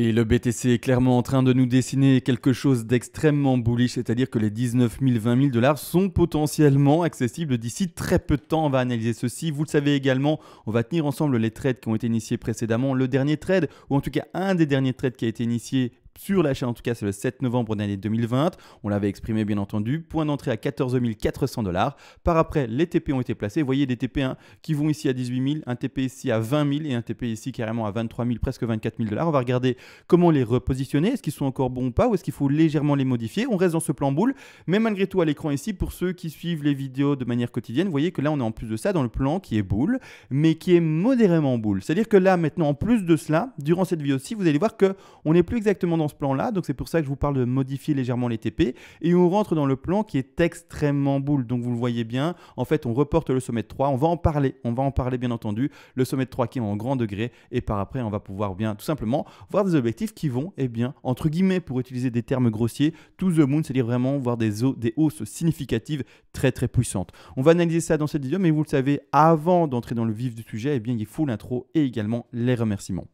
Et le BTC est clairement en train de nous dessiner quelque chose d'extrêmement bullish, c'est-à-dire que les 19 000, 20 000 dollars sont potentiellement accessibles d'ici très peu de temps. On va analyser ceci. Vous le savez également, on va tenir ensemble les trades qui ont été initiés précédemment. Le dernier trade, ou en tout cas un des derniers trades qui a été initié sur la chaîne, en tout cas c'est le 7 novembre d'année 2020. On l'avait exprimé bien entendu, point d'entrée à 14 400 dollars. Par après, les TP ont été placés. Vous voyez des TP 1 hein, qui vont ici à 18 000, un TP ici à 20 000 et un TP ici carrément à 23 000, presque 24 000 dollars. On va regarder comment les repositionner. Est-ce qu'ils sont encore bons ou pas ou est-ce qu'il faut légèrement les modifier On reste dans ce plan boule, mais malgré tout à l'écran ici, pour ceux qui suivent les vidéos de manière quotidienne, vous voyez que là on est en plus de ça dans le plan qui est boule, mais qui est modérément boule. C'est-à-dire que là maintenant, en plus de cela, durant cette vidéo-ci, vous allez voir que on n'est plus exactement dans plan-là, donc c'est pour ça que je vous parle de modifier légèrement les TP, et on rentre dans le plan qui est extrêmement boule, donc vous le voyez bien, en fait on reporte le sommet 3, on va en parler, on va en parler bien entendu, le sommet 3 qui est en grand degré, et par après on va pouvoir bien tout simplement voir des objectifs qui vont, et eh bien, entre guillemets, pour utiliser des termes grossiers, to the moon, c'est-à-dire vraiment voir des, des hausses significatives très très puissantes. On va analyser ça dans cette vidéo, mais vous le savez, avant d'entrer dans le vif du sujet, et eh bien, il faut l'intro et également les remerciements.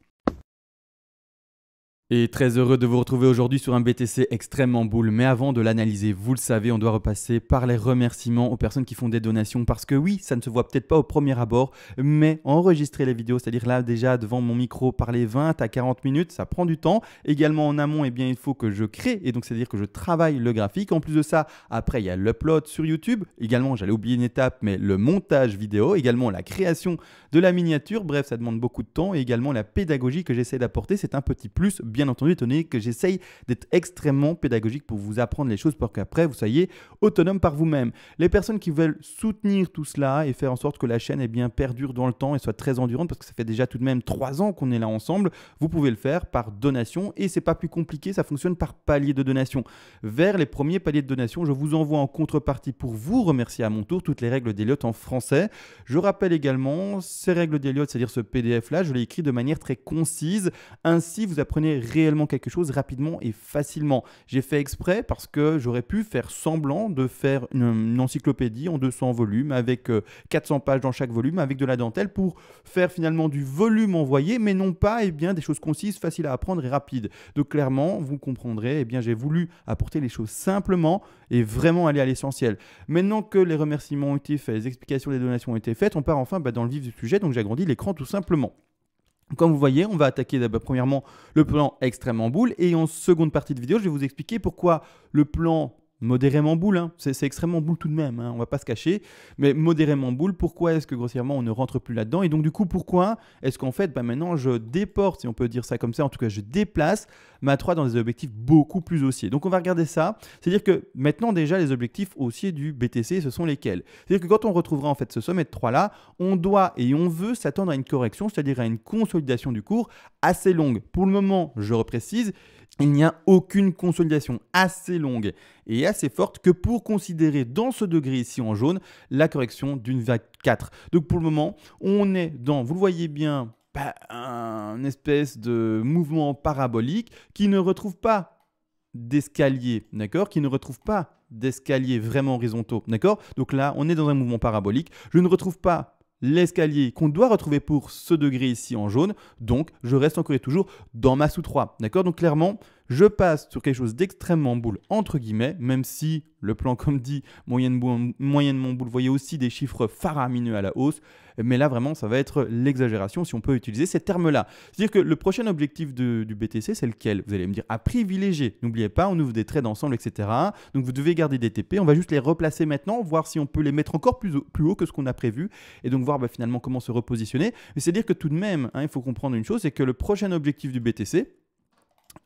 Et très heureux de vous retrouver aujourd'hui sur un BTC extrêmement boule. Mais avant de l'analyser, vous le savez, on doit repasser par les remerciements aux personnes qui font des donations. Parce que oui, ça ne se voit peut-être pas au premier abord, mais enregistrer les vidéos, c'est-à-dire là déjà devant mon micro parler 20 à 40 minutes, ça prend du temps. Également en amont, et eh bien, il faut que je crée, et donc c'est-à-dire que je travaille le graphique. En plus de ça, après, il y a l'upload sur YouTube. Également, j'allais oublier une étape, mais le montage vidéo. Également, la création de la miniature. Bref, ça demande beaucoup de temps. Et également, la pédagogie que j'essaie d'apporter, c'est un petit plus bien entendu étonné que j'essaye d'être extrêmement pédagogique pour vous apprendre les choses pour qu'après vous soyez autonome par vous-même. Les personnes qui veulent soutenir tout cela et faire en sorte que la chaîne ait eh bien, perdure dans le temps et soit très endurante, parce que ça fait déjà tout de même trois ans qu'on est là ensemble, vous pouvez le faire par donation et c'est pas plus compliqué, ça fonctionne par palier de donation. Vers les premiers paliers de donation, je vous envoie en contrepartie pour vous remercier à mon tour toutes les règles d'Eliott en français. Je rappelle également ces règles d'Eliott, c'est-à-dire ce PDF là, je l'ai écrit de manière très concise. Ainsi, vous apprenez réellement quelque chose rapidement et facilement. J'ai fait exprès parce que j'aurais pu faire semblant de faire une, encyclopédie en 200 volumes avec 400 euh, pages dans chaque volume avec de la dentelle pour faire finalement du volume envoyé mais non pas eh bien, des choses concises, faciles à apprendre et rapides. Donc clairement, vous comprendrez, eh bien j'ai voulu apporter les choses simplement et vraiment aller à l'essentiel. Maintenant que les remerciements ont été faits, les explications des donations ont été faites, on part enfin bah, dans le vif du sujet, donc j'agrandis l'écran tout simplement. Comme vous voyez, on va attaquer d'abord premièrement le plan extrêmement boule et en seconde partie de vidéo, je vais vous expliquer pourquoi le plan modérément boule, hein. c'est extrêmement boule tout de même, on hein, on va pas se cacher, mais modérément boule, pourquoi est-ce que grossièrement on ne rentre plus là-dedans Et donc du coup, pourquoi est-ce qu'en fait, bah, maintenant je déporte, si on peut dire ça comme ça, en tout cas je déplace ma 3 dans des objectifs beaucoup plus haussiers Donc on va regarder ça, c'est-à-dire que maintenant déjà les objectifs haussiers du BTC, ce sont lesquels C'est-à-dire que quand on retrouvera en fait ce sommet de 3 là, on doit et on veut s'attendre à une correction, c'est-à-dire à une consolidation du cours assez longue. Pour le moment, je reprécise, il n'y a aucune consolidation assez longue et assez forte que pour considérer dans ce degré ici en jaune la correction d'une vague 4. Donc pour le moment, on est dans, vous le voyez bien, un espèce de mouvement parabolique qui ne retrouve pas d'escalier, d'accord Qui ne retrouve pas d'escalier vraiment horizontaux, d'accord Donc là, on est dans un mouvement parabolique. Je ne retrouve pas l'escalier qu'on doit retrouver pour ce degré ici en jaune. Donc, je reste encore et toujours dans ma sous 3. D'accord Donc, clairement, je passe sur quelque chose d'extrêmement boule, entre guillemets, même si le plan, comme dit, moyenne boule, moyennement boule, voyez aussi des chiffres faramineux à la hausse, mais là vraiment, ça va être l'exagération si on peut utiliser ces termes-là. C'est-à-dire que le prochain objectif du BTC, c'est lequel Vous allez me dire à privilégier. N'oubliez pas, on ouvre des trades ensemble, etc. Donc vous devez garder des TP, on va juste les replacer maintenant, voir si on peut les mettre encore plus, haut que ce qu'on a prévu, et donc voir bah, finalement comment se repositionner. Mais c'est-à-dire que tout de même, hein, il faut comprendre une chose, c'est que le prochain objectif du BTC,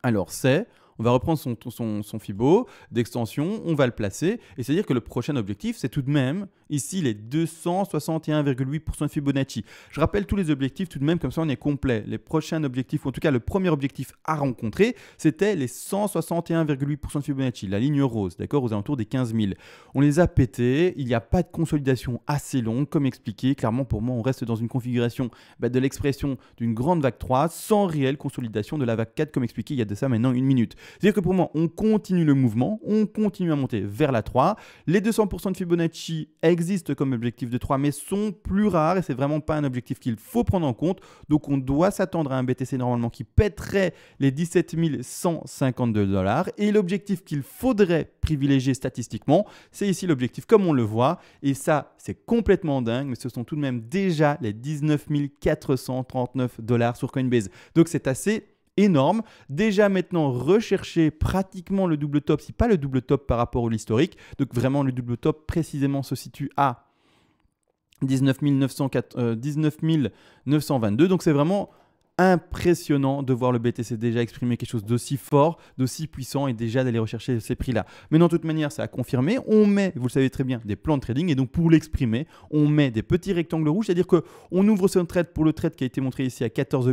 alors c'est on va reprendre son, son, FIBO d'extension, on va le placer, et c'est-à-dire que le prochain objectif, c'est tout de même, ici, les 261,8% de Fibonacci. Je rappelle tous les objectifs tout de même, comme ça on est complet. Les prochains objectifs, ou en tout cas le premier objectif à rencontrer, c'était les 161,8% de Fibonacci, la ligne rose, d'accord, aux alentours des 15 000. On les a pétés, il n'y a pas de consolidation assez longue, comme expliqué, clairement pour moi, on reste dans une configuration bah, de l'expression d'une grande vague 3 sans réelle consolidation de la vague 4, comme expliqué il y a de ça maintenant une minute. C'est-à-dire que pour moi, on continue le mouvement, on continue à monter vers la 3. Les 200% de Fibonacci existent comme objectif de 3, mais sont plus rares et c'est vraiment pas un objectif qu'il faut prendre en compte. Donc on doit s'attendre à un BTC normalement qui pèterait les 17 152 dollars. Et l'objectif qu'il faudrait privilégier statistiquement, c'est ici l'objectif comme on le voit. Et ça, c'est complètement dingue, mais ce sont tout de même déjà les 19 439 dollars sur Coinbase. Donc c'est assez énorme, déjà maintenant recherché pratiquement le double top, si pas le double top par rapport au l'historique. Donc vraiment le double top précisément se situe à 19 922. Euh, Donc c'est vraiment impressionnant de voir le BTC déjà exprimer quelque chose d'aussi fort, d'aussi puissant et déjà d'aller rechercher ces prix-là. Mais dans toute manière, ça a confirmé. On met, vous le savez très bien, des plans de trading et donc pour l'exprimer, on met des petits rectangles rouges, c'est-à-dire que on ouvre son trade pour le trade qui a été montré ici à 14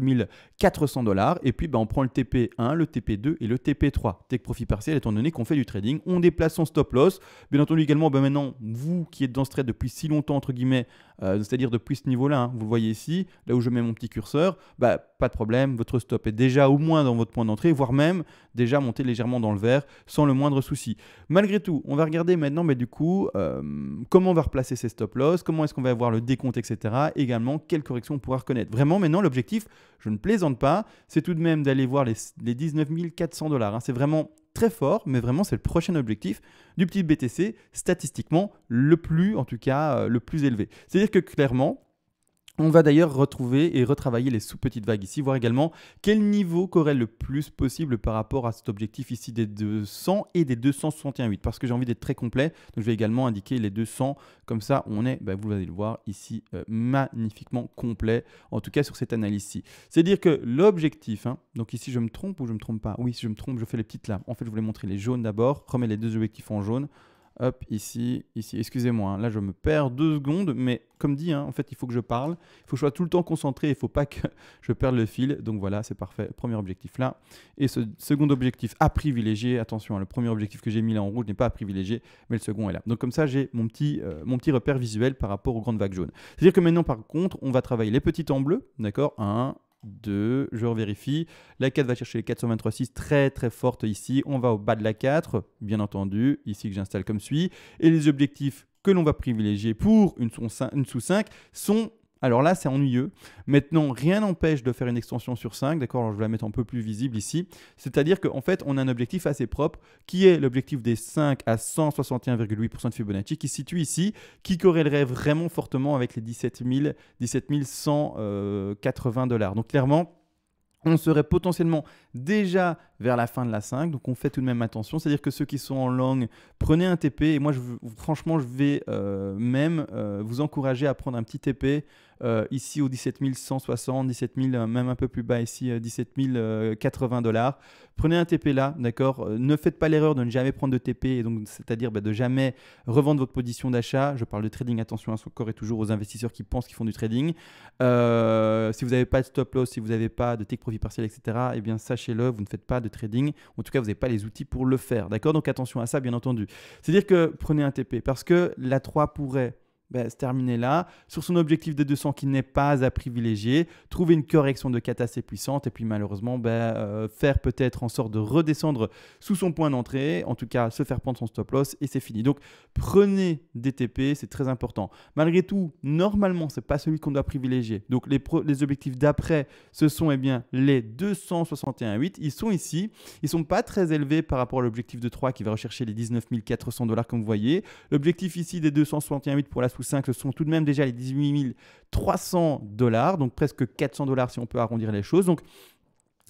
400 dollars et puis bah, on prend le TP1, le TP2 et le TP3. Tech profit partiel étant donné qu'on fait du trading, on déplace son stop loss. Bien entendu également, bah, maintenant vous qui êtes dans ce trade depuis si longtemps entre guillemets, euh, c'est-à-dire depuis ce niveau-là, hein, vous le voyez ici, là où je mets mon petit curseur, bah pas de problème, votre stop est déjà au moins dans votre point d'entrée, voire même déjà monté légèrement dans le vert sans le moindre souci. Malgré tout, on va regarder maintenant mais du coup euh, comment on va replacer ces stop loss, comment est-ce qu'on va avoir le décompte, etc. Également, quelles corrections on pourra reconnaître. Vraiment maintenant, l'objectif, je ne plaisante pas, c'est tout de même d'aller voir les, 19 400 dollars. Hein. C'est vraiment très fort, mais vraiment c'est le prochain objectif du petit BTC, statistiquement le plus, en tout cas, euh, le plus élevé. C'est-à-dire que clairement, on va d'ailleurs retrouver et retravailler les sous-petites vagues ici, voir également quel niveau qu'aurait le plus possible par rapport à cet objectif ici des 200 et des 261.8, parce que j'ai envie d'être très complet, donc je vais également indiquer les 200, comme ça on est, ben, vous allez le voir ici, euh, magnifiquement complet, en tout cas sur cette analyse-ci. C'est à dire que l'objectif, hein, donc ici je me trompe ou je me trompe pas Oui, si je me trompe, je fais les petites là. En fait, je voulais montrer les jaunes d'abord, remets les deux objectifs en jaune, Hop, ici, ici. Excusez-moi, hein, là je me perds deux secondes, mais comme dit, hein, en fait, il faut que je parle. Il faut que je sois tout le temps concentré, il ne faut pas que je perde le fil. Donc voilà, c'est parfait. Premier objectif là. Et ce second objectif à privilégier, attention, hein, le premier objectif que j'ai mis là en rouge n'est pas à privilégier, mais le second est là. Donc comme ça, j'ai mon, petit, euh, mon petit repère visuel par rapport aux grandes vagues jaunes. C'est-à-dire que maintenant, par contre, on va travailler les petits en bleu, d'accord 1, 2, je revérifie. La 4 va chercher les 423.6, très très forte ici. On va au bas de la 4, bien entendu, ici que j'installe comme suit. Et les objectifs que l'on va privilégier pour une sous-5 sont alors là, c'est ennuyeux. Maintenant, rien n'empêche de faire une extension sur 5, d'accord Alors je vais la mettre un peu plus visible ici. C'est-à-dire qu'en fait, on a un objectif assez propre, qui est l'objectif des 5 à 161,8% de Fibonacci, qui se situe ici, qui corrélerait vraiment fortement avec les 17 17 180 dollars. Donc clairement, on serait potentiellement déjà vers la fin de la 5, donc on fait tout de même attention. C'est-à-dire que ceux qui sont en langue, prenez un TP, et moi je, franchement je vais euh, même euh, vous encourager à prendre un petit TP euh, ici aux 17 160, 17 000, même un peu plus bas ici, 17 euh, 080 euh, dollars. Prenez un TP là, d'accord Ne faites pas l'erreur de ne jamais prendre de TP, et donc c'est-à-dire bah, de jamais revendre votre position d'achat. Je parle de trading, attention à son hein, corps et toujours aux investisseurs qui pensent qu'ils font du trading. si vous n'avez pas de stop loss, si vous n'avez pas de take profit partiel, etc., eh bien sachez-le, vous ne faites pas de trading. En tout cas, vous n'avez pas les outils pour le faire, d'accord Donc attention à ça, bien entendu. C'est-à-dire que prenez un TP parce que la 3 pourrait ben, se terminer là. Sur son objectif des 200 qui n'est pas à privilégier, trouver une correction de 4 assez puissante et puis malheureusement ben, euh, faire peut-être en sorte de redescendre sous son point d'entrée, en tout cas se faire prendre son stop loss et c'est fini. Donc prenez des TP, c'est très important. Malgré tout, normalement, c'est pas celui qu'on doit privilégier. Donc les, les objectifs d'après, ce sont eh bien les 261,8. Ils sont ici, ils sont pas très élevés par rapport à l'objectif de 3 qui va rechercher les 19 400 dollars comme vous voyez. L'objectif ici des 261,8 pour la ou 5, ce sont tout de même déjà les 18 300 dollars, donc presque 400 dollars si on peut arrondir les choses. Donc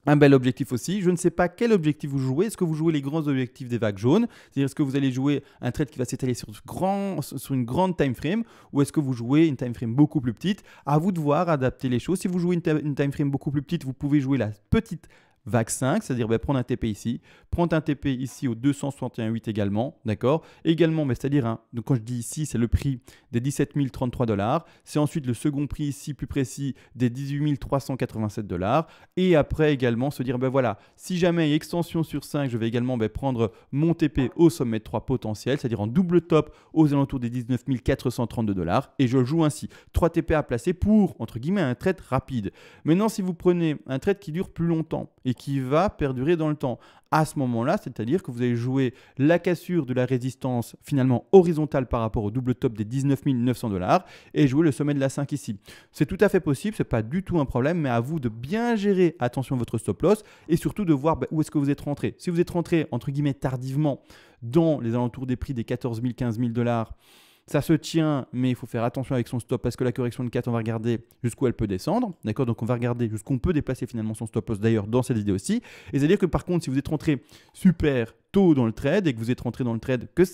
un bel objectif aussi. Je ne sais pas quel objectif vous jouez. Est-ce que vous jouez les grands objectifs des vagues jaunes C'est-à-dire, est-ce que vous allez jouer un trade qui va s'étaler sur, une grande time frame ou est-ce que vous jouez une time frame beaucoup plus petite À vous de voir, adapter les choses. Si vous jouez une time frame beaucoup plus petite, vous pouvez jouer la petite vague 5, c'est-à-dire ben, prendre un TP ici, prendre un TP ici au 261,8 également, d'accord Également, ben, c'est-à-dire, hein, donc quand je dis ici, c'est le prix des 17 033 dollars, c'est ensuite le second prix ici plus précis des 18 387 dollars, et après également se dire, ben voilà, si jamais extension sur 5, je vais également ben, prendre mon TP au sommet 3 potentiel, c'est-à-dire en double top aux alentours des 19 432 dollars, et je joue ainsi. 3 TP à placer pour, entre guillemets, un trade rapide. Maintenant, si vous prenez un trade qui dure plus longtemps et qui va perdurer dans le temps. À ce moment-là, c'est-à-dire que vous allez jouer la cassure de la résistance finalement horizontale par rapport au double top des 19 900 dollars et jouer le sommet de la 5 ici. C'est tout à fait possible, ce n'est pas du tout un problème, mais à vous de bien gérer attention votre stop loss et surtout de voir bah, où est-ce que vous êtes rentré. Si vous êtes rentré entre guillemets tardivement dans les alentours des prix des 14 000, 15 000 dollars, ça se tient, mais il faut faire attention avec son stop parce que la correction de 4, on va regarder jusqu'où elle peut descendre. D'accord Donc on va regarder jusqu'où on peut déplacer finalement son stop loss d'ailleurs dans cette vidéo-ci. Et c'est-à-dire que par contre, si vous êtes rentré super tôt dans le trade et que vous êtes rentré dans le trade, que,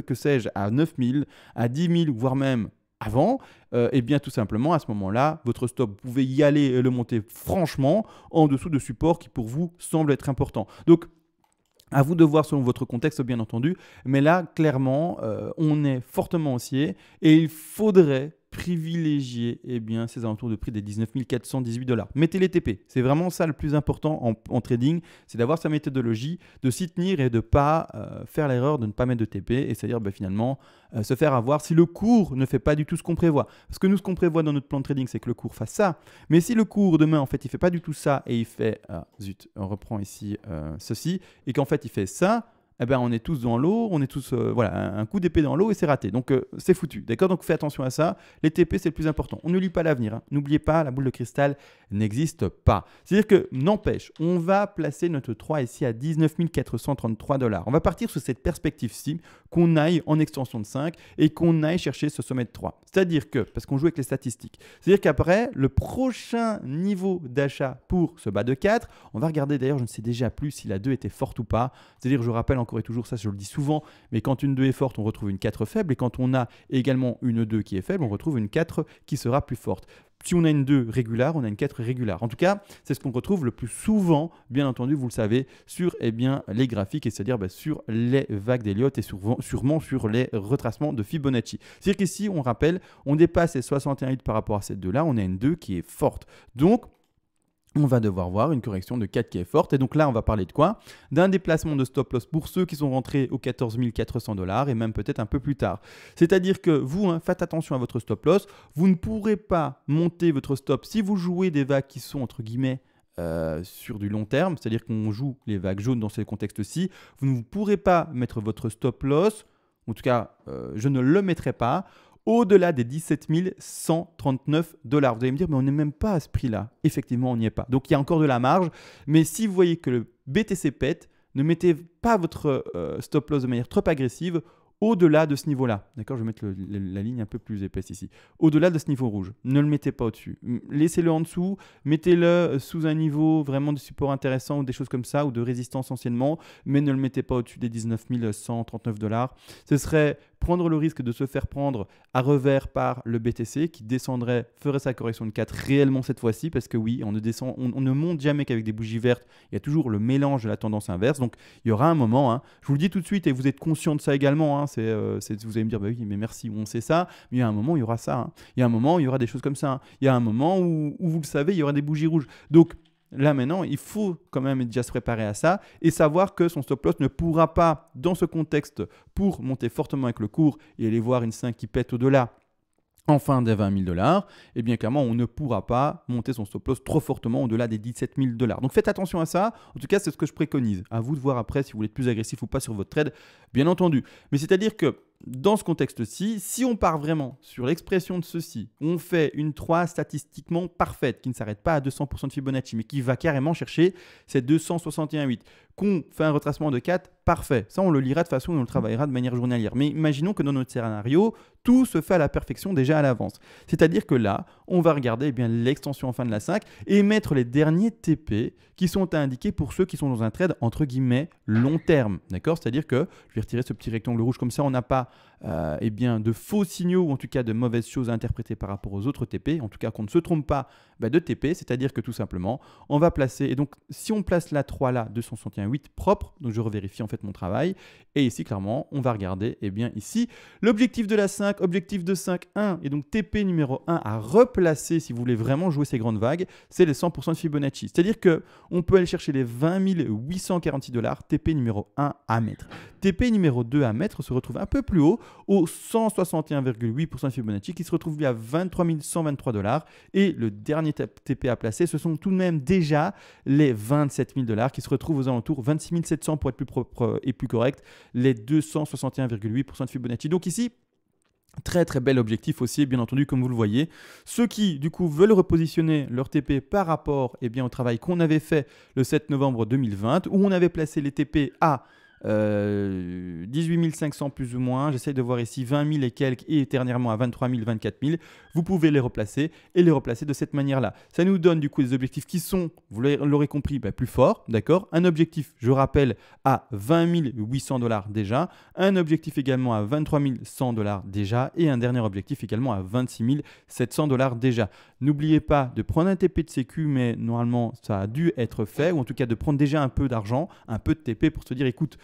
que, sais-je, à 9000, à 10 000, voire même avant, et euh, eh bien tout simplement à ce moment-là, votre stop, vous pouvez y aller et le monter franchement en dessous de support qui pour vous semble être important. Donc à vous de voir selon votre contexte, bien entendu. Mais là, clairement, euh, on est fortement haussier et il faudrait privilégier eh bien, ces alentours de prix des 19 418 dollars. Mettez les TP, c'est vraiment ça le plus important en, trading, c'est d'avoir sa méthodologie, de s'y tenir et de ne pas euh, faire l'erreur de ne pas mettre de TP, et c'est-à-dire bah, finalement euh, se faire avoir si le cours ne fait pas du tout ce qu'on prévoit. Parce que nous, ce qu'on prévoit dans notre plan de trading, c'est que le cours fasse ça, mais si le cours demain, en fait, il fait pas du tout ça et il fait, ah, zut, on reprend ici euh, ceci, et qu'en fait, il fait ça, eh ben, on est tous dans l'eau, on est tous, euh, voilà, un coup d'épée dans l'eau et c'est raté. Donc, euh, c'est foutu, d'accord Donc, fais attention à ça. Les TP, c'est le plus important. On ne lit pas l'avenir. Hein. N'oubliez pas, la boule de cristal n'existe pas. C'est-à-dire que, n'empêche, on va placer notre 3 ici à 19 433 dollars. On va partir sur cette perspective-ci qu'on aille en extension de 5 et qu'on aille chercher ce sommet de 3. C'est-à-dire que, parce qu'on joue avec les statistiques, c'est-à-dire qu'après, le prochain niveau d'achat pour ce bas de 4, on va regarder d'ailleurs, je ne sais déjà plus si la 2 était forte ou pas. C'est-à-dire, je rappelle encore et toujours ça, je le dis souvent, mais quand une 2 est forte, on retrouve une 4 faible et quand on a également une 2 qui est faible, on retrouve une 4 qui sera plus forte si on a une 2 régulière, on a une 4 régulière. En tout cas, c'est ce qu'on retrouve le plus souvent, bien entendu, vous le savez, sur eh bien, les graphiques, et c'est-à-dire bah, sur les vagues d'Elliott et sûrement sur les retracements de Fibonacci. C'est-à-dire qu'ici, on rappelle, on dépasse les 61 litres par rapport à cette deux là on a une 2 qui est forte. Donc, on va devoir voir une correction de 4 qui est forte. Et donc là, on va parler de quoi D'un déplacement de stop loss pour ceux qui sont rentrés aux 14 400 dollars et même peut-être un peu plus tard. C'est-à-dire que vous, hein, faites attention à votre stop loss. Vous ne pourrez pas monter votre stop si vous jouez des vagues qui sont entre guillemets euh, sur du long terme, c'est-à-dire qu'on joue les vagues jaunes dans ce contexte-ci. Vous ne pourrez pas mettre votre stop loss, en tout cas, euh, je ne le mettrai pas au-delà des 17 139 dollars. Vous allez me dire, mais on n'est même pas à ce prix-là. Effectivement, on n'y est pas. Donc il y a encore de la marge. Mais si vous voyez que le BTC pète, ne mettez pas votre euh, stop loss de manière trop agressive au-delà de ce niveau-là. D'accord Je vais mettre la ligne un peu plus épaisse ici. Au-delà de ce niveau rouge. Ne le mettez pas au-dessus. Laissez-le en dessous. Mettez-le euh, sous un niveau vraiment de support intéressant ou des choses comme ça ou de résistance anciennement. Mais ne le mettez pas au-dessus des 19 139 dollars. Ce serait prendre le risque de se faire prendre à revers par le BTC qui descendrait, ferait sa correction de 4 réellement cette fois-ci parce que oui, on ne, descend, on, ne monte jamais qu'avec des bougies vertes. Il y a toujours le mélange de la tendance inverse. Donc il y aura un moment. Hein. Je vous le dis tout de suite et vous êtes conscient de ça également. Hein, euh, c'est, vous allez me dire, bah oui, mais merci, on sait ça. Mais il y a un moment, il y aura ça. Hein. Il y a un moment, il y aura des choses comme ça. Hein. Il y a un moment où, où, vous le savez, il y aura des bougies rouges. Donc là maintenant, il faut quand même déjà se préparer à ça et savoir que son stop loss ne pourra pas, dans ce contexte, pour monter fortement avec le cours et aller voir une 5 qui pète au-delà enfin des 20 000 dollars, et eh bien clairement, on ne pourra pas monter son stop loss trop fortement au-delà des 17 000 dollars. Donc faites attention à ça. En tout cas, c'est ce que je préconise. À vous de voir après si vous voulez être plus agressif ou pas sur votre trade, bien entendu. Mais c'est-à-dire que dans ce contexte-ci, si on part vraiment sur l'expression de ceci, on fait une 3 statistiquement parfaite qui ne s'arrête pas à 200% de Fibonacci, mais qui va carrément chercher ces 261,8 qu'on fait un retracement de 4, parfait. Ça, on le lira de façon on le travaillera de manière journalière. Mais imaginons que dans notre scénario, tout se fait à la perfection déjà à l'avance. C'est-à-dire que là, on va regarder eh l'extension en fin de la 5 et mettre les derniers TP qui sont à indiquer pour ceux qui sont dans un trade entre guillemets long terme. D'accord C'est-à-dire que je vais retirer ce petit rectangle rouge comme ça, on n'a pas euh, eh bien, de faux signaux ou en tout cas de mauvaises choses à interpréter par rapport aux autres TP, en tout cas qu'on ne se trompe pas bah, de TP, c'est-à-dire que tout simplement, on va placer, et donc si on place la 3 là, sonient8 propre, donc je revérifie en fait mon travail, et ici clairement, on va regarder, et eh bien ici, l'objectif de la 5, objectif de 5, 1, et donc TP numéro 1 à replacer si vous voulez vraiment jouer ces grandes vagues, c'est les 100% de Fibonacci. C'est-à-dire que on peut aller chercher les 20 846 dollars TP numéro 1 à mettre. TP numéro 2 à mettre se retrouve un peu plus haut, au 161,8% de Fibonacci qui se retrouve à 23 123 dollars. Et le dernier TP à placer ce sont tout de même déjà les 27 000 dollars qui se retrouvent aux alentours 26 700 pour être plus propre et plus correct, les 261,8% de Fibonacci. Donc ici, Très très bel objectif aussi, bien entendu, comme vous le voyez. Ceux qui, du coup, veulent repositionner leur TP par rapport et eh bien, au travail qu'on avait fait le 7 novembre 2020, où on avait placé les TP à 18 euh, 500 plus ou moins. J'essaye de voir ici 20 000 et quelques et dernièrement à 23 000, 24 000. Vous pouvez les replacer et les replacer de cette manière-là. Ça nous donne du coup des objectifs qui sont, vous l'aurez compris, bah, plus forts, d'accord Un objectif, je rappelle, à 20 800 dollars déjà, un objectif également à 23 100 dollars déjà et un dernier objectif également à 26 700 dollars déjà. N'oubliez pas de prendre un TP de sécu, mais normalement ça a dû être fait, ou en tout cas de prendre déjà un peu d'argent, un peu de TP pour se dire écoute,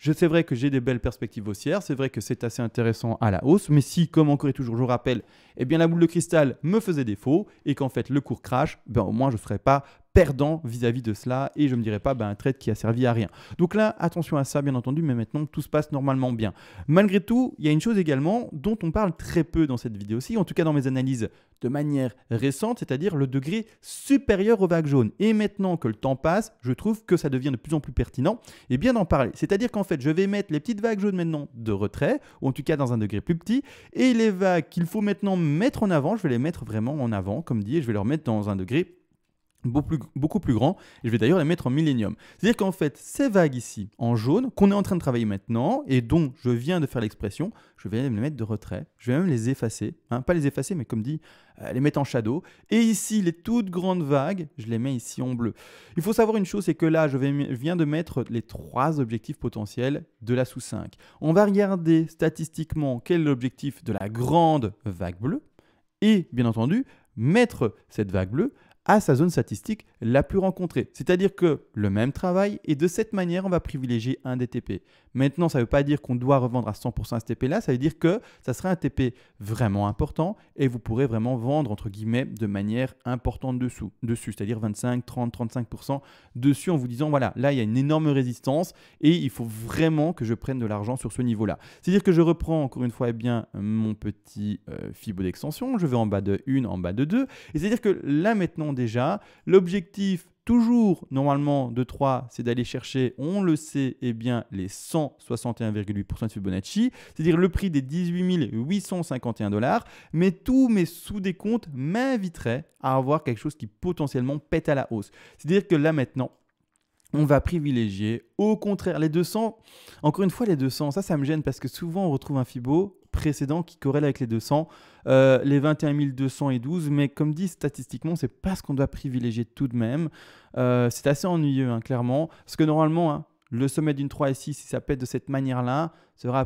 Je sais vrai que j'ai des belles perspectives haussières, c'est vrai que c'est assez intéressant à la hausse, mais si, comme encore et toujours je vous rappelle, eh bien la boule de cristal me faisait défaut et qu'en fait le cours crash, ben, au moins je ne serais pas perdant vis-à-vis de cela et je me dirais pas ben, un trade qui a servi à rien. Donc là, attention à ça, bien entendu, mais maintenant tout se passe normalement bien. Malgré tout, il y a une chose également dont on parle très peu dans cette vidéo-ci, en tout cas dans mes analyses de manière récente, c'est-à-dire le degré supérieur aux vagues jaunes. Et maintenant que le temps passe, je trouve que ça devient de plus en plus pertinent et bien d'en parler. C'est-à-dire qu'en je vais mettre les petites vagues jaunes maintenant de retrait, ou en tout cas dans un degré plus petit, et les vagues qu'il faut maintenant mettre en avant, je vais les mettre vraiment en avant, comme dit, et je vais les mettre dans un degré Beaucoup plus, beaucoup grand, et je vais d'ailleurs les mettre en millénium. C'est-à-dire qu'en fait, ces vagues ici, en jaune, qu'on est en train de travailler maintenant, et dont je viens de faire l'expression, je vais même les mettre de retrait, je vais même les effacer, hein, pas les effacer, mais comme dit, euh, les mettre en shadow. Et ici, les toutes grandes vagues, je les mets ici en bleu. Il faut savoir une chose, c'est que là, je, viens de mettre les trois objectifs potentiels de la sous-5. On va regarder statistiquement quel est l'objectif de la grande vague bleue, et bien entendu, mettre cette vague bleue à sa zone statistique la plus rencontrée. C'est-à-dire que le même travail, et de cette manière, on va privilégier un DTP. Maintenant, ça ne veut pas dire qu'on doit revendre à 100% à ce TP-là, ça veut dire que ça sera un TP vraiment important et vous pourrez vraiment vendre, entre guillemets, de manière importante dessous, dessus c'est-à-dire 25, 30, 35% dessus en vous disant, voilà, là, il y a une énorme résistance et il faut vraiment que je prenne de l'argent sur ce niveau-là. C'est-à-dire que je reprends, encore une fois, eh bien, mon petit euh, fibo d'extension, je vais en bas de 1, en bas de 2, et c'est-à-dire que là, maintenant, déjà. L'objectif, toujours normalement de 3, c'est d'aller chercher, on le sait, et eh bien, les 161,8% de Fibonacci, c'est-à-dire le prix des 18 851 dollars, mais tous mes sous-décomptes m'inviteraient à avoir quelque chose qui potentiellement pète à la hausse. C'est-à-dire que là maintenant, on va privilégier au contraire les 200. Encore une fois, les 200, ça, ça me gêne parce que souvent on retrouve un Fibo précédent qui corrèle avec les 200, euh, les 21 212. Mais comme dit, statistiquement, c'est pas ce qu'on doit privilégier tout de même. Euh, c'est assez ennuyeux, hein, clairement. Parce que normalement, hein, le sommet d'une 3 et 6, si ça pète de cette manière-là, sera à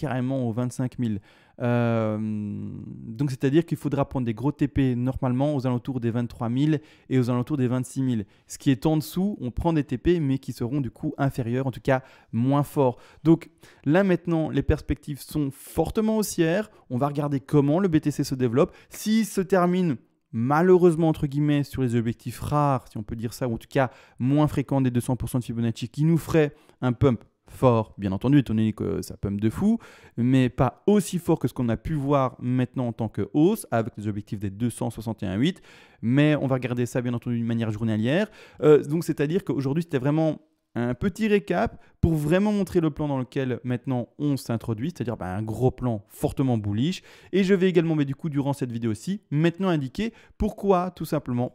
carrément aux 25 000. Euh, donc, c'est-à-dire qu'il faudra prendre des gros TP normalement aux alentours des 23 000 et aux alentours des 26 000. Ce qui est en dessous, on prend des TP, mais qui seront du coup inférieurs, en tout cas moins forts. Donc là maintenant, les perspectives sont fortement haussières. On va regarder comment le BTC se développe. S'il se termine malheureusement entre guillemets sur les objectifs rares, si on peut dire ça, ou en tout cas moins fréquents des 200% de Fibonacci, qui nous ferait un pump fort, bien entendu, étant donné que ça pomme de fou, mais pas aussi fort que ce qu'on a pu voir maintenant en tant que hausse, avec les objectifs des 261,8. Mais on va regarder ça, bien entendu, d'une manière journalière. Euh, donc, c'est-à-dire qu'aujourd'hui, c'était vraiment un petit récap pour vraiment montrer le plan dans lequel maintenant on s'introduit, c'est-à-dire bah, un gros plan fortement bullish. Et je vais également, mais bah, du coup, durant cette vidéo aussi, maintenant indiquer pourquoi tout simplement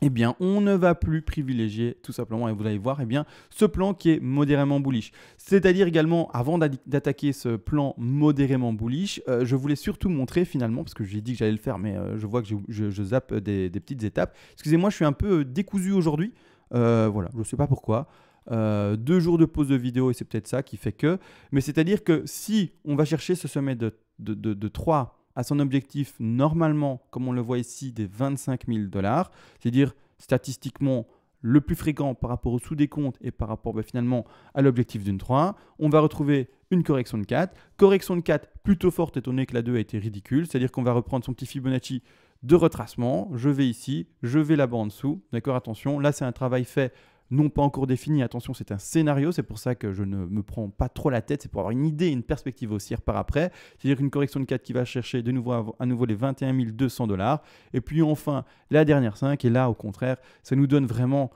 eh bien, on ne va plus privilégier tout simplement, et vous allez voir, eh bien, ce plan qui est modérément bullish. C'est-à-dire également, avant d'attaquer ce plan modérément bullish, euh, je voulais surtout montrer finalement, parce que j'ai dit que j'allais le faire, mais euh, je vois que je, je, zappe des, petites étapes. Excusez-moi, je suis un peu euh, décousu aujourd'hui. voilà, je ne sais pas pourquoi. deux jours de pause de vidéo et c'est peut-être ça qui fait que. Mais c'est-à-dire que si on va chercher ce sommet de, de, de, de 3 à son objectif normalement, comme on le voit ici, des 25 000 dollars, c'est-à-dire statistiquement le plus fréquent par rapport au sous des comptes et par rapport bah, finalement à l'objectif d'une 3. On va retrouver une correction de 4. Correction de 4 plutôt forte étant donné que la 2 a été ridicule, c'est-à-dire qu'on va reprendre son petit Fibonacci de retracement. Je vais ici, je vais là-bas en dessous. D'accord, attention, là c'est un travail fait non pas encore défini. Attention, c'est un scénario, c'est pour ça que je ne me prends pas trop la tête, c'est pour avoir une idée, une perspective haussière par après. C'est-à-dire une correction de 4 qui va chercher de nouveau à nouveau les 21 200 dollars. Et puis enfin, la dernière 5, et là, au contraire, ça nous donne vraiment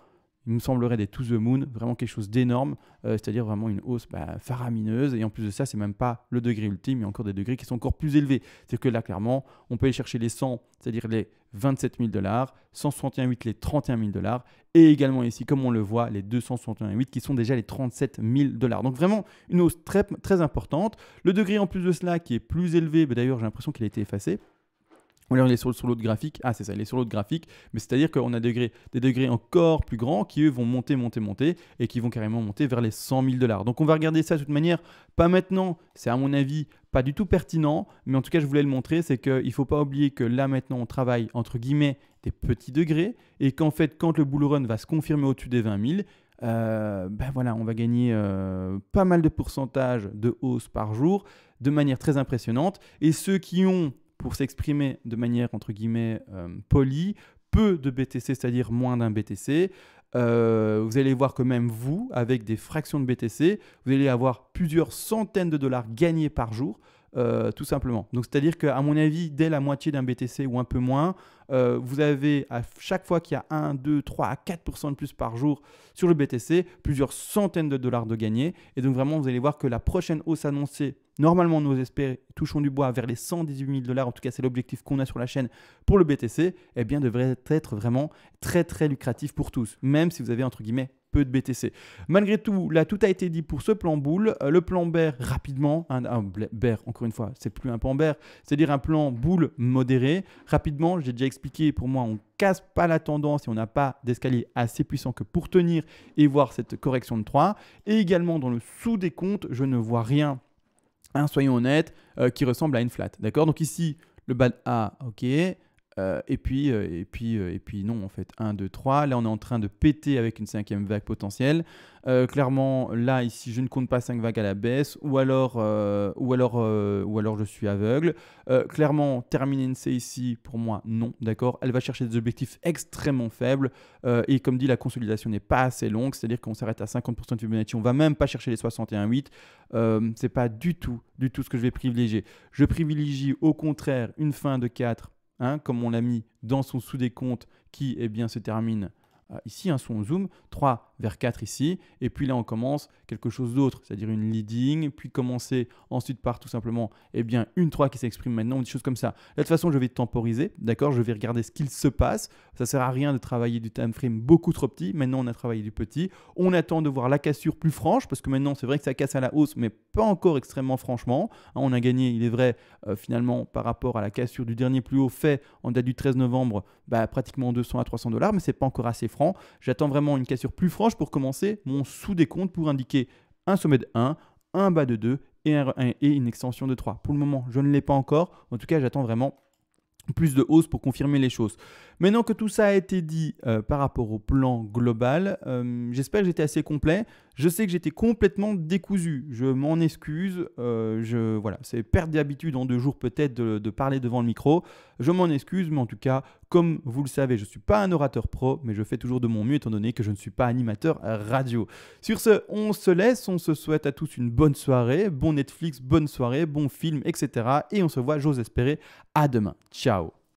il me semblerait des To The Moon, vraiment quelque chose d'énorme, euh, c'est-à-dire vraiment une hausse bah, faramineuse. Et en plus de ça, c'est même pas le degré ultime, il y a encore des degrés qui sont encore plus élevés. C'est que là, clairement, on peut aller chercher les 100, c'est-à-dire les 27 000 dollars, 168 les 31 000 dollars, et également ici, comme on le voit, les 261,8 qui sont déjà les 37 000 dollars. Donc vraiment une hausse très, très importante. Le degré en plus de cela qui est plus élevé, bah, d'ailleurs j'ai l'impression qu'il a été effacé, alors, il est sur, l'autre graphique. Ah, c'est ça, il est sur l'autre graphique. Mais c'est-à-dire qu'on a des degrés, des degrés encore plus grands qui, eux, vont monter, monter, monter et qui vont carrément monter vers les 100 000 dollars. Donc, on va regarder ça de toute manière. Pas maintenant, c'est à mon avis pas du tout pertinent, mais en tout cas, je voulais le montrer. C'est qu'il ne faut pas oublier que là, maintenant, on travaille entre guillemets des petits degrés et qu'en fait, quand le bull run va se confirmer au-dessus des 20 000, euh, ben voilà, on va gagner euh, pas mal de pourcentage de hausse par jour de manière très impressionnante. Et ceux qui ont pour s'exprimer de manière, entre guillemets, euh, polie, peu de BTC, c'est-à-dire moins d'un BTC. Euh, vous allez voir que même vous, avec des fractions de BTC, vous allez avoir plusieurs centaines de dollars gagnés par jour. Euh, tout simplement. Donc c'est-à-dire qu'à mon avis, dès la moitié d'un BTC ou un peu moins, euh, vous avez à chaque fois qu'il y a 1, 2, 3 à 4% de plus par jour sur le BTC, plusieurs centaines de dollars de gagnés. Et donc vraiment, vous allez voir que la prochaine hausse annoncée, normalement nous espérons, touchons du bois vers les 118 000 dollars, en tout cas c'est l'objectif qu'on a sur la chaîne pour le BTC, eh bien devrait être vraiment très très lucratif pour tous, même si vous avez entre guillemets de BTC. Malgré tout, là, tout a été dit pour ce plan boule. Euh, le plan bear, rapidement, un, bear, encore une fois, c'est plus un plan bear, c'est-à-dire un plan boule modéré. Rapidement, j'ai déjà expliqué, pour moi, on casse pas la tendance et on n'a pas d'escalier assez puissant que pour tenir et voir cette correction de 3. Et également, dans le sous des comptes, je ne vois rien, hein, soyons honnêtes, euh, qui ressemble à une flat. D'accord Donc ici, le bad A, ok. Euh, et puis, euh, et puis, euh, et puis non, en fait, 1, 2, 3. Là, on est en train de péter avec une cinquième vague potentielle. clairement, là, ici, je ne compte pas 5 vagues à la baisse, ou alors, ou alors, ou alors je suis aveugle. clairement, terminer une C ici, pour moi, non, d'accord Elle va chercher des objectifs extrêmement faibles, et comme dit, la consolidation n'est pas assez longue, c'est-à-dire qu'on s'arrête à 50% de Fibonacci, on va même pas chercher les 61,8. c'est pas du tout, du tout ce que je vais privilégier. Je privilégie au contraire une fin de 4 Hein, comme on l'a mis dans son sous-décompte qui eh bien, se termine euh, ici, un hein, son zoom 3 vers 4 ici, et puis là on commence quelque chose d'autre, c'est-à-dire une leading, puis commencer ensuite par tout simplement eh bien, une 3 qui s'exprime maintenant, une des choses comme ça. de toute façon, je vais temporiser, d'accord Je vais regarder ce qu'il se passe. Ça sert à rien de travailler du time frame beaucoup trop petit. Maintenant, on a travaillé du petit. On attend de voir la cassure plus franche, parce que maintenant, c'est vrai que ça casse à la hausse, mais pas encore extrêmement franchement. Hein, on a gagné, il est vrai, euh, finalement, par rapport à la cassure du dernier plus haut fait en date du 13 novembre, bah, pratiquement 200 à 300 dollars, mais c'est pas encore assez J'attends vraiment une cassure plus franche pour commencer mon sous-décompte pour indiquer un sommet de 1, un bas de 2 et, et une extension de 3. Pour le moment, je ne l'ai pas encore. En tout cas, j'attends vraiment plus de hausse pour confirmer les choses. Maintenant que tout ça a été dit euh, par rapport au plan global, euh, j'espère que j'étais assez complet. Je sais que j'étais complètement décousu. Je m'en excuse. Euh, je, voilà, c'est perte d'habitude en deux jours peut-être de, de, parler devant le micro. Je m'en excuse, mais en tout cas, comme vous le savez, je ne suis pas un orateur pro, mais je fais toujours de mon mieux étant donné que je ne suis pas animateur radio. Sur ce, on se laisse. On se souhaite à tous une bonne soirée, bon Netflix, bonne soirée, bon film, etc. Et on se voit, j'ose espérer, à demain. Ciao